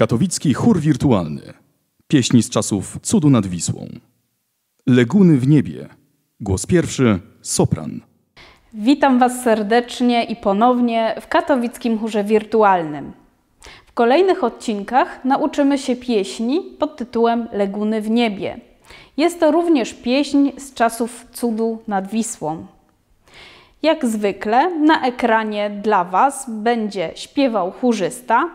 Katowicki chór wirtualny. Pieśni z czasów cudu nad Wisłą. Leguny w niebie. Głos pierwszy, sopran. Witam Was serdecznie i ponownie w katowickim chórze wirtualnym. W kolejnych odcinkach nauczymy się pieśni pod tytułem Leguny w niebie. Jest to również pieśń z czasów cudu nad Wisłą. Jak zwykle na ekranie dla Was będzie śpiewał chórzysta,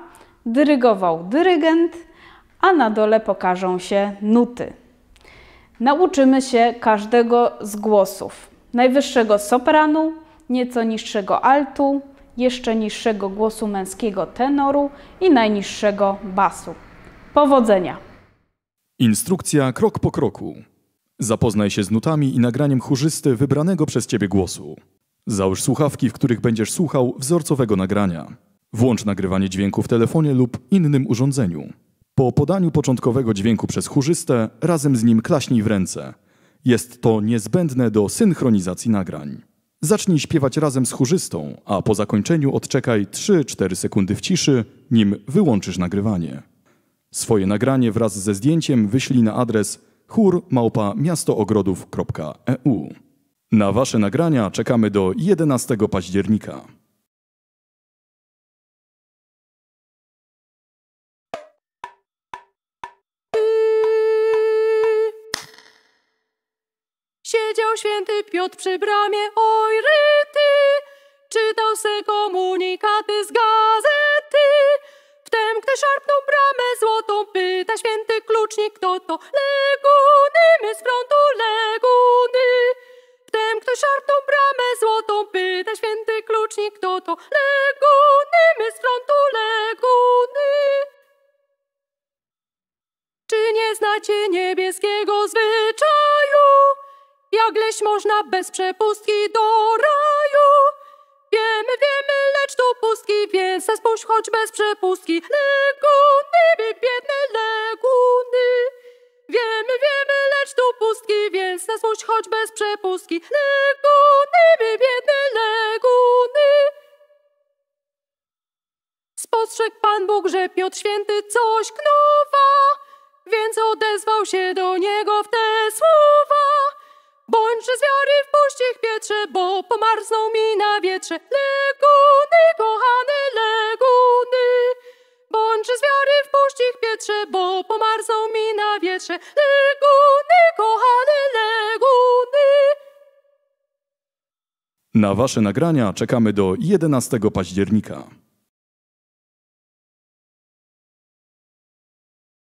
dyrygował dyrygent, a na dole pokażą się nuty. Nauczymy się każdego z głosów. Najwyższego sopranu, nieco niższego altu, jeszcze niższego głosu męskiego tenoru i najniższego basu. Powodzenia! Instrukcja krok po kroku. Zapoznaj się z nutami i nagraniem chórzysty wybranego przez Ciebie głosu. Załóż słuchawki, w których będziesz słuchał wzorcowego nagrania. Włącz nagrywanie dźwięku w telefonie lub innym urządzeniu. Po podaniu początkowego dźwięku przez chórzystę, razem z nim klaśnij w ręce. Jest to niezbędne do synchronizacji nagrań. Zacznij śpiewać razem z chórzystą, a po zakończeniu odczekaj 3-4 sekundy w ciszy, nim wyłączysz nagrywanie. Swoje nagranie wraz ze zdjęciem wyślij na adres chór@miastoogrodów.eu. E na wasze nagrania czekamy do 11 października. Siedział święty Piotr przy bramie, oj ryty, czytał se komunikaty z gazety. Wtem kto szarpnął bramę złotą, pyta święty klucznik, kto to? Leguny, my z frontu leguny. Wtem kto szarpnął bramę złotą, pyta święty klucznik, kto to? Leguny, my z frontu leguny. Czy nie znacie niebieskiego zwyczaju? zagleść można bez przepustki do raju. Wiemy, wiemy, lecz tu pustki, więc nas puść choć bez przepustki. Leguny, biedne leguny. Wiemy, wiemy, lecz tu pustki, więc nas puść choć bez przepustki. Leguny, biedne leguny. Spostrzegł Pan Bóg, że Piotr Święty coś knowa, więc odezwał się do niego w te słowa z wiary wpuść ich Pietrze, bo pomarzną mi na wietrze. Leguny, kochane leguny, bądź z wiary wpuść ich Pietrze, bo pomarzną mi na wietrze. Leguny, kochane leguny. Na wasze nagrania czekamy do 11 października.